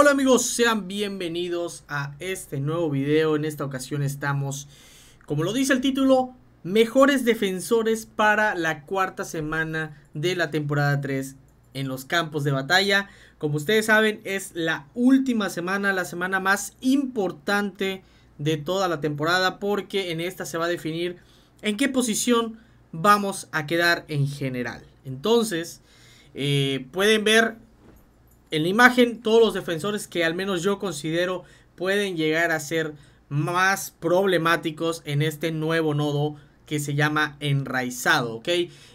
Hola amigos, sean bienvenidos a este nuevo video. En esta ocasión estamos, como lo dice el título, mejores defensores para la cuarta semana de la temporada 3 en los campos de batalla. Como ustedes saben, es la última semana, la semana más importante de toda la temporada porque en esta se va a definir en qué posición vamos a quedar en general. Entonces, eh, pueden ver en la imagen todos los defensores que al menos yo considero pueden llegar a ser más problemáticos en este nuevo nodo que se llama enraizado, ¿ok?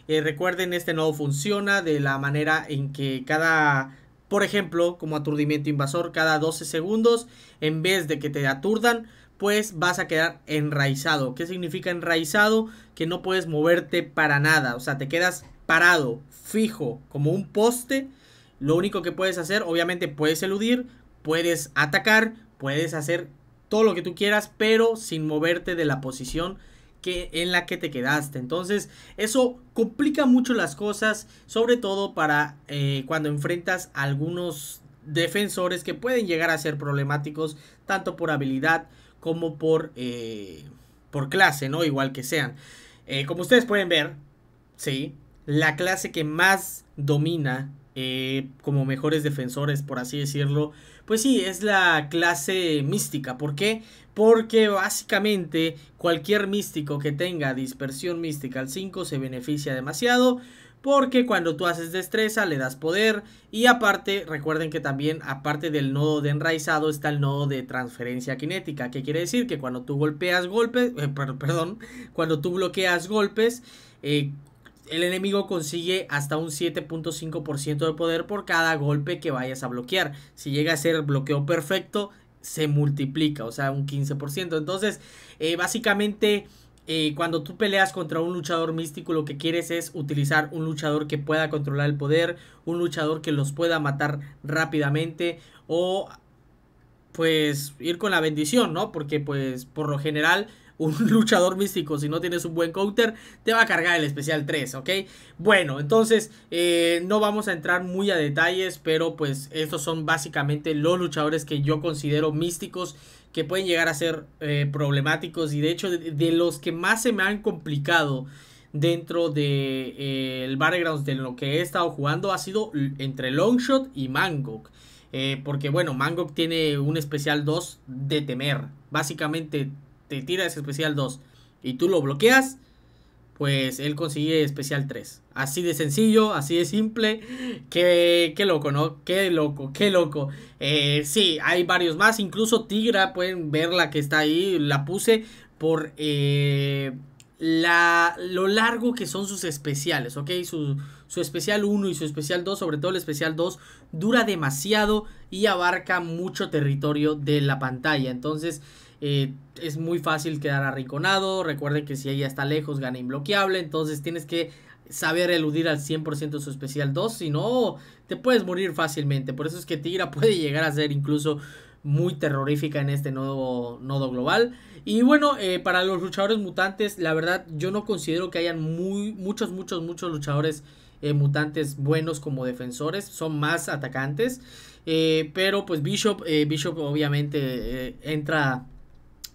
Eh, recuerden, este nodo funciona de la manera en que cada, por ejemplo, como aturdimiento invasor, cada 12 segundos, en vez de que te aturdan, pues vas a quedar enraizado. ¿Qué significa enraizado? Que no puedes moverte para nada, o sea, te quedas parado, fijo, como un poste lo único que puedes hacer, obviamente puedes eludir, puedes atacar, puedes hacer todo lo que tú quieras, pero sin moverte de la posición que, en la que te quedaste. Entonces, eso complica mucho las cosas, sobre todo para eh, cuando enfrentas a algunos defensores que pueden llegar a ser problemáticos, tanto por habilidad como por, eh, por clase, ¿no? Igual que sean. Eh, como ustedes pueden ver, ¿sí? La clase que más domina eh, como mejores defensores, por así decirlo, pues sí, es la clase mística. ¿Por qué? Porque básicamente cualquier místico que tenga dispersión mística al 5 se beneficia demasiado. Porque cuando tú haces destreza le das poder. Y aparte, recuerden que también aparte del nodo de enraizado está el nodo de transferencia cinética. Que quiere decir que cuando tú golpeas golpes, eh, perdón, cuando tú bloqueas golpes, eh, el enemigo consigue hasta un 7.5% de poder por cada golpe que vayas a bloquear. Si llega a ser bloqueo perfecto, se multiplica, o sea, un 15%. Entonces, eh, básicamente... Eh, cuando tú peleas contra un luchador místico, lo que quieres es utilizar un luchador que pueda controlar el poder, un luchador que los pueda matar rápidamente o pues ir con la bendición, ¿no? Porque pues por lo general un luchador místico, si no tienes un buen counter, te va a cargar el especial 3, ¿ok? Bueno, entonces eh, no vamos a entrar muy a detalles, pero pues estos son básicamente los luchadores que yo considero místicos que pueden llegar a ser eh, problemáticos y de hecho de, los que más se me han complicado dentro de eh, el battlegrounds de lo que he estado jugando ha sido entre Longshot y Mangok. porque bueno, Mangok tiene un especial 2 de temer. Básicamente tira ese especial 2 y tú lo bloqueas, pues él consigue especial 3. Así de sencillo, así de simple. que qué loco, ¿no? Qué loco, qué loco. Eh, sí, hay varios más. Incluso Tigra, pueden ver la que está ahí. La puse por eh, la, lo largo que son sus especiales, ¿ok? Su, su especial 1 y su especial 2, sobre todo el especial 2, dura demasiado y abarca mucho territorio de la pantalla. Entonces, eh, es muy fácil quedar arrinconado. Recuerde que si ella está lejos, gana inbloqueable... Entonces tienes que saber eludir al 100% su especial 2. Si no, te puedes morir fácilmente. Por eso es que Tigra puede llegar a ser incluso muy terrorífica en este nodo, nodo global. Y bueno, eh, para los luchadores mutantes, la verdad yo no considero que hayan muy, muchos, muchos, muchos luchadores eh, mutantes buenos como defensores. Son más atacantes. pero pues Bishop, Bishop obviamente entra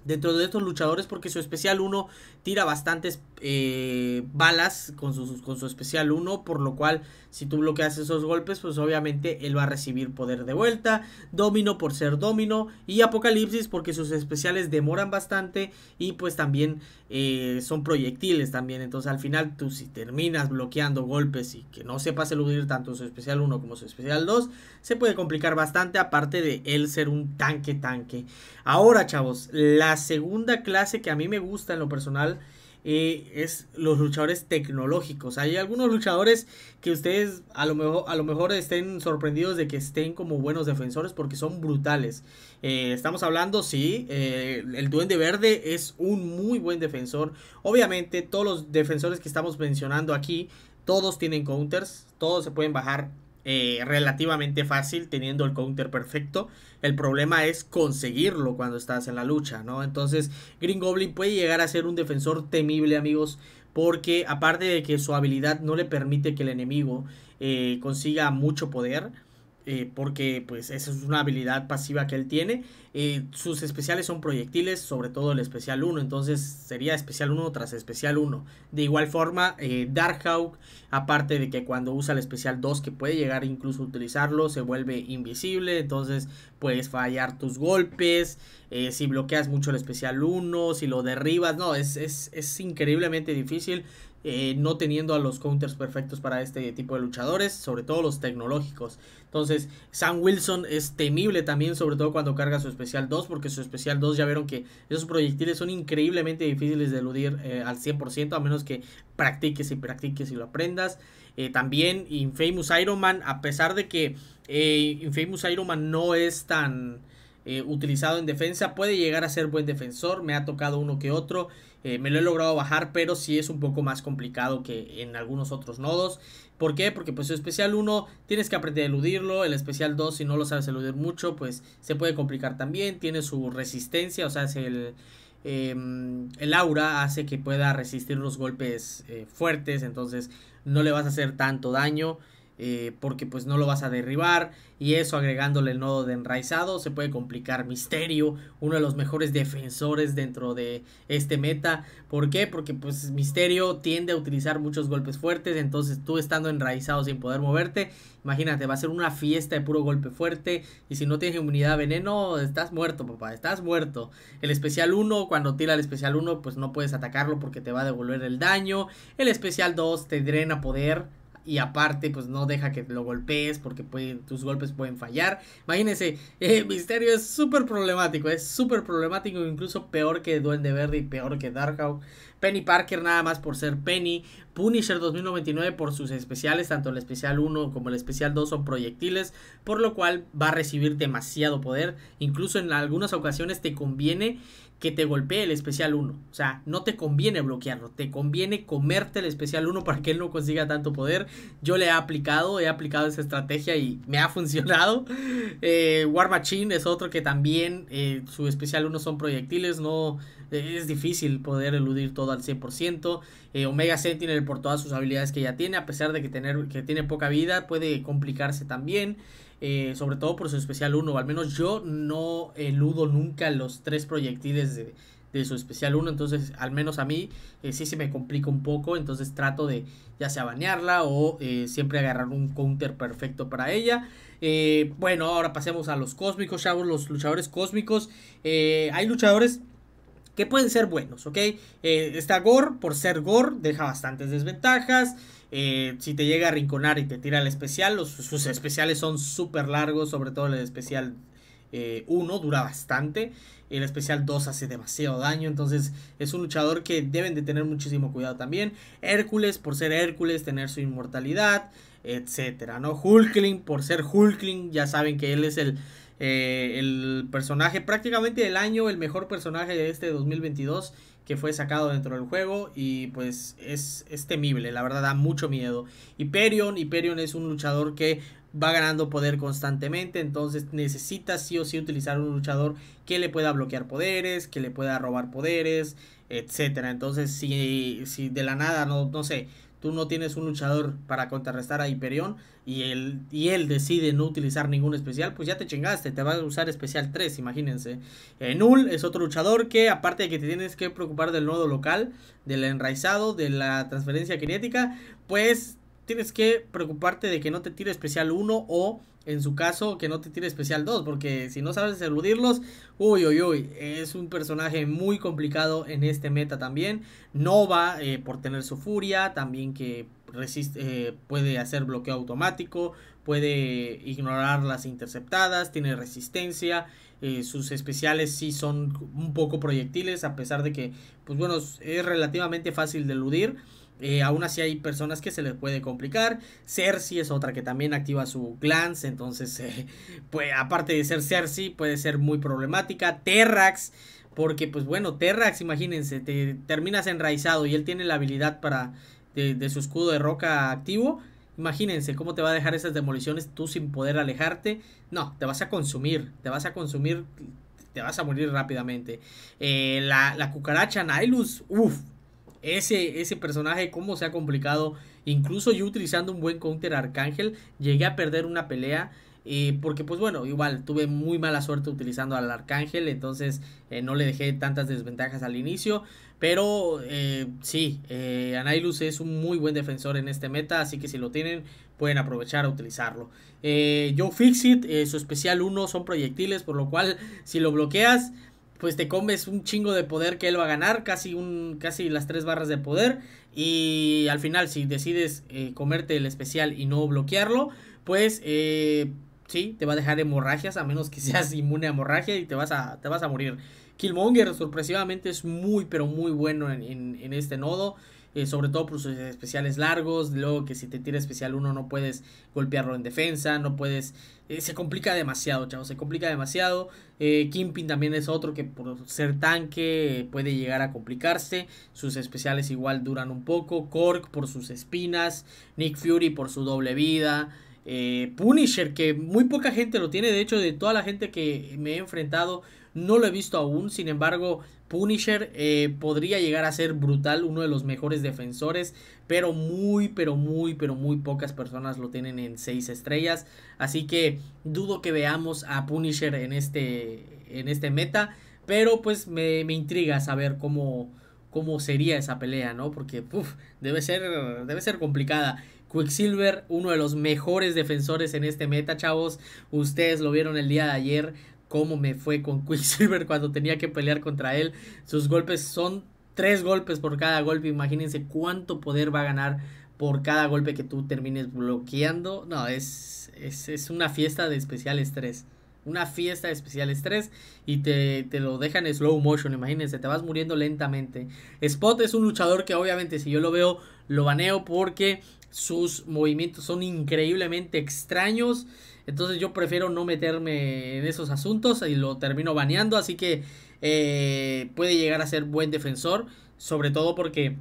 dentro de estos luchadores porque su especial 1 tira bastantes eh, balas con su, con su especial 1, por lo cual si tú bloqueas esos golpes, pues obviamente él va a recibir poder de vuelta, Domino por ser Domino y Apocalipsis porque sus especiales demoran bastante y pues también eh, son proyectiles también, entonces al final tú si terminas bloqueando golpes y que no sepas eludir tanto su especial 1 como su especial 2, se puede complicar bastante aparte de él ser un tanque tanque. Ahora chavos, la la segunda clase que a mí me gusta en lo personal eh, es los luchadores tecnológicos. Hay algunos luchadores que ustedes a lo, mejor, a lo mejor estén sorprendidos de que estén como buenos defensores porque son brutales. Eh, estamos hablando, sí, eh, el Duende Verde es un muy buen defensor. Obviamente todos los defensores que estamos mencionando aquí, todos tienen counters, todos se pueden bajar eh, relativamente fácil teniendo el counter perfecto. El problema es conseguirlo cuando estás en la lucha, ¿no? Entonces, Green Goblin puede llegar a ser un defensor temible, amigos, porque aparte de que su habilidad no le permite que el enemigo eh, consiga mucho poder, eh, porque pues esa es una habilidad pasiva que él tiene. Eh, sus especiales son proyectiles, sobre todo el especial 1, entonces sería especial 1 tras especial 1. De igual forma, eh, Darkhawk, aparte de que cuando usa el especial 2, que puede llegar incluso a utilizarlo, se vuelve invisible, entonces puedes fallar tus golpes, si bloqueas mucho el especial 1, si lo derribas, no, es, es, es increíblemente difícil. Eh, no teniendo a los counters perfectos para este tipo de luchadores, sobre todo los tecnológicos. Entonces, Sam Wilson es temible también, sobre todo cuando carga su especial 2, porque su especial 2 ya vieron que esos proyectiles son increíblemente difíciles de eludir eh, al 100%, a menos que practiques y practiques y lo aprendas. Eh, también Infamous Iron Man, a pesar de que Infamous Iron Man no es tan... utilizado en defensa. Puede llegar a ser buen defensor. Me ha tocado uno que otro. Eh, me lo he logrado bajar, pero sí es un poco más complicado que en algunos otros nodos. ¿Por qué? Porque pues el especial 1 tienes que aprender a eludirlo, el especial 2 si no lo sabes eludir mucho, pues se puede complicar también, tiene su resistencia, o sea, es em, el... aura hace que pueda resistir los golpes eh, fuertes, entonces no le vas a hacer tanto daño. Eh, porque pues no lo vas a derribar y eso agregándole el nodo de enraizado se puede complicar Misterio, uno de los mejores defensores dentro de este meta, ¿por qué? Porque pues Misterio tiende a utilizar muchos golpes fuertes, entonces tú estando enraizado sin poder moverte, imagínate, va a ser una fiesta de puro golpe fuerte y si no tienes inmunidad a veneno, estás muerto, papá, estás muerto. El especial 1, cuando tira el especial 1, pues no puedes atacarlo porque te va a devolver el daño, el especial 2 te drena poder y aparte pues no deja que lo golpees porque tus golpes pueden fallar. Imagínense, eh, Misterio es súper problemático, es súper problemático, incluso peor que Duende Verde y peor que Darkhawk. Penny Parker nada más por ser Penny, Punisher 2099 por sus especiales, tanto el especial 1 como el especial 2 son proyectiles, por lo cual va a recibir demasiado poder, incluso en algunas ocasiones te conviene que te golpee el especial 1. O sea, no te conviene bloquearlo, te conviene comerte el especial 1 para que él no consiga tanto poder. Yo le he aplicado, he aplicado esa estrategia y me ha funcionado. Eh, War Machine es otro que también eh, su especial 1 son proyectiles, no eh, es difícil poder eludir todo al 100%. Omega Sentinel por todas sus habilidades que ya tiene, a pesar de que, tener, que tiene poca vida, puede complicarse también. Eh, sobre todo por su especial 1. Al menos yo no eludo nunca los tres proyectiles de, su especial 1. Entonces, al menos a mí eh, sí se me complica un poco. Entonces trato de ya sea bañarla o eh, siempre agarrar un counter perfecto para ella. bueno, ahora pasemos a los cósmicos, chavos, los luchadores cósmicos. hay luchadores que pueden ser buenos, ¿ok? Eh, está Gore, por ser Gore, deja bastantes desventajas. Eh, si te llega a rinconar y te tira el especial, los, sus especiales son súper largos, sobre todo el especial 1 eh, dura bastante. El especial 2 hace demasiado daño. Entonces es un luchador que deben de tener muchísimo cuidado también. Hércules, por ser Hércules, tener su inmortalidad, etcétera, ¿no? Hulkling, por ser Hulkling, ya saben que él es el eh, el personaje prácticamente del año, el mejor personaje de este 2022 que fue sacado dentro del juego y pues es, temible, la verdad da mucho miedo. Hyperion, Hyperion es un luchador que va ganando poder constantemente, entonces necesita sí o sí utilizar un luchador que le pueda bloquear poderes, que le pueda robar poderes, etcétera. Entonces si, si de la nada, no, no sé, tú no tienes un luchador para contrarrestar a Hyperion y él, y él decide no utilizar ningún especial, pues ya te chingaste, te va a usar especial 3, imagínense. Null es otro luchador que aparte de que te tienes que preocupar del nodo local, del enraizado, de la transferencia kinética... pues tienes que preocuparte de que no te tire especial 1 o en su caso que no te tire especial 2, porque si no sabes eludirlos, uy, uy, uy, es un personaje muy complicado en este meta también. No va eh, por tener su furia, también que resiste, eh, puede hacer bloqueo automático, puede ignorar las interceptadas, tiene resistencia, eh, sus especiales sí son un poco proyectiles, a pesar de que, pues bueno, es relativamente fácil de eludir. Eh, aún así hay personas que se les puede complicar. Cersei es otra que también activa su glance. Entonces, eh, pues, aparte de ser Cersei, puede ser muy problemática. Terrax, porque pues bueno, Terrax, imagínense, te terminas enraizado y él tiene la habilidad para de, su escudo de roca activo. Imagínense cómo te va a dejar esas demoliciones tú sin poder alejarte. No, te vas a consumir, te vas a consumir, te vas a morir rápidamente. Eh, la, la cucaracha Nihilus, uff, ese, personaje, cómo se ha complicado. Incluso yo utilizando un buen counter Arcángel, llegué a perder una pelea. Eh, porque pues bueno, igual tuve muy mala suerte utilizando al arcángel, entonces eh, no le dejé tantas desventajas al inicio. Pero eh, sí, Anailus es un muy buen defensor en este meta, así que si lo tienen pueden aprovechar a utilizarlo. Joe Fixit, su especial 1 son proyectiles, por lo cual si lo bloqueas pues te comes un chingo de poder que él va a ganar, casi, un, casi las tres barras de poder. Y al final, si decides eh, comerte el especial y no bloquearlo, pues eh, sí, te va a dejar hemorragias, a menos que seas inmune a hemorragia y te vas a, te vas a morir. Killmonger, sorpresivamente, es muy, pero muy bueno en, en este nodo. Eh, sobre todo por sus especiales largos, luego que si te tira especial uno no puedes golpearlo en defensa, no puedes... Eh, se complica demasiado, chavos, se complica demasiado. Eh, Kimpin también es otro que por ser tanque puede llegar a complicarse, sus especiales igual duran un poco, Cork por sus espinas, Nick Fury por su doble vida. Punisher, que muy poca gente lo tiene, de hecho de toda la gente que me he enfrentado, no lo he visto aún, sin embargo, Punisher eh, podría llegar a ser brutal, uno de los mejores defensores, pero muy, pero muy, pero muy pocas personas lo tienen en 6 estrellas. Así que dudo que veamos a Punisher en este, en este meta, pero pues me, intriga saber cómo, cómo sería esa pelea, ¿no? Porque debe, ser, debe ser complicada. Quicksilver, uno de los mejores defensores en este meta, chavos. Ustedes lo vieron el día de ayer cómo me fue con Quicksilver cuando tenía que pelear contra él. Sus golpes son tres golpes por cada golpe. Imagínense cuánto poder va a ganar por cada golpe que tú termines bloqueando. No, es, es, una fiesta de especial estrés. Una fiesta de especial estrés. y te, te lo dejan en slow motion. Imagínense, te vas muriendo lentamente. Spot es un luchador que obviamente si yo lo veo lo baneo porque sus movimientos son increíblemente extraños. Entonces yo prefiero no meterme en esos asuntos y lo termino baneando. Así que eh, puede llegar a ser buen defensor. Sobre todo porque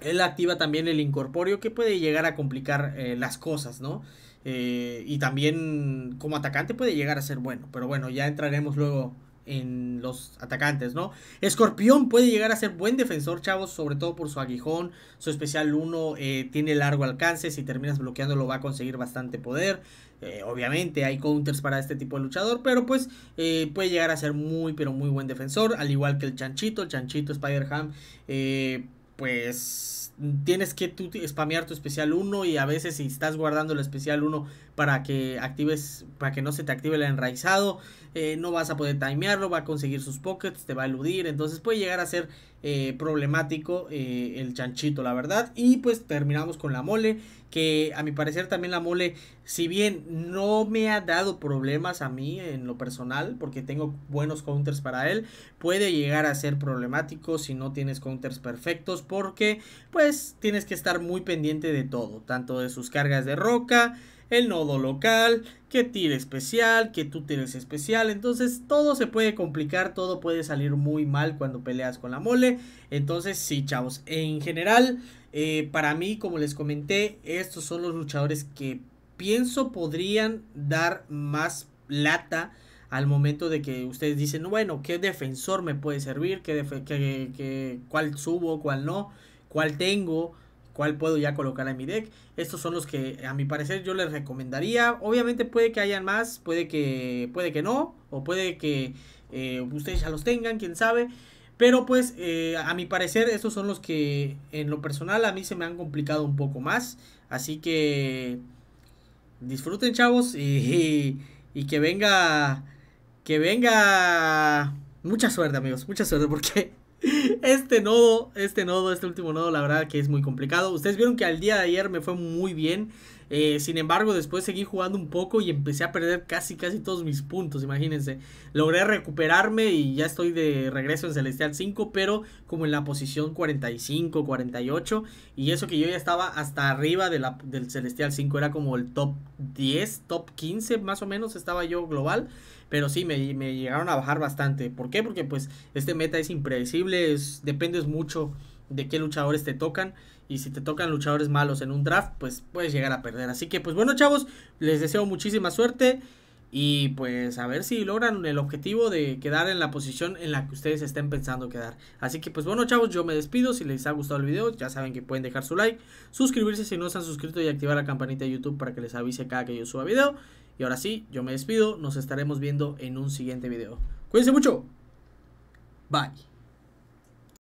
él activa también el incorpóreo que puede llegar a complicar eh, las cosas, ¿no? Eh, y también como atacante puede llegar a ser bueno. Pero bueno, ya entraremos luego en los atacantes, ¿no? Escorpión puede llegar a ser buen defensor, chavos, sobre todo por su aguijón. Su especial 1 eh, tiene largo alcance. Si terminas bloqueándolo, va a conseguir bastante poder. Eh, obviamente hay counters para este tipo de luchador, pero pues eh, puede llegar a ser muy, pero muy buen defensor. Al igual que el Chanchito, el Chanchito Spider-Ham. Eh, pues tienes que tú spamear tu especial 1 y a veces si estás guardando el especial 1 para que actives para que no se te active el enraizado eh, no vas a poder timearlo va a conseguir sus pockets te va a eludir entonces puede llegar a ser eh, problemático eh, el chanchito, la verdad. Y pues terminamos con la mole, que a mi parecer también la mole, si bien no me ha dado problemas a mí en lo personal, porque tengo buenos counters para él, puede llegar a ser problemático si no tienes counters perfectos, porque pues tienes que estar muy pendiente de todo, tanto de sus cargas de roca, el nodo local, que tira especial, que tú tienes especial. Entonces todo se puede complicar, todo puede salir muy mal cuando peleas con la mole. Entonces sí, chavos, en general, eh, para mí, como les comenté, estos son los luchadores que pienso podrían dar más plata al momento de que ustedes dicen, bueno, ¿qué defensor me puede servir? ¿Qué, cuál subo? ¿Cuál no? ¿Cuál tengo? cuál puedo ya colocar en mi deck. Estos son los que a mi parecer yo les recomendaría. Obviamente puede que hayan más, puede que, puede que no, o puede que eh, ustedes ya los tengan, quién sabe. Pero pues eh, a mi parecer estos son los que en lo personal a mí se me han complicado un poco más. Así que disfruten chavos y, y que venga, que venga mucha suerte amigos, mucha suerte porque este nodo, este nodo, este último nodo, la verdad que es muy complicado. Ustedes vieron que al día de ayer me fue muy bien. Eh, sin embargo, después seguí jugando un poco y empecé a perder casi, casi todos mis puntos, imagínense. Logré recuperarme y ya estoy de regreso en Celestial 5, pero como en la posición 45, 48. Y eso que yo ya estaba hasta arriba de la, del Celestial 5, era como el top 10, top 15 más o menos estaba yo global. Pero sí, me, me llegaron a bajar bastante. ¿Por qué? Porque pues este meta es impredecible, es, dependes mucho de qué luchadores te tocan. Y si te tocan luchadores malos en un draft, pues puedes llegar a perder. Así que, pues bueno, chavos, les deseo muchísima suerte. Y pues a ver si logran el objetivo de quedar en la posición en la que ustedes estén pensando quedar. Así que pues bueno chavos, yo me despido. Si les ha gustado el video, ya saben que pueden dejar su like, suscribirse si no se han suscrito y activar la campanita de YouTube para que les avise cada que yo suba video. Y ahora sí, yo me despido. Nos estaremos viendo en un siguiente video. Cuídense mucho. Bye.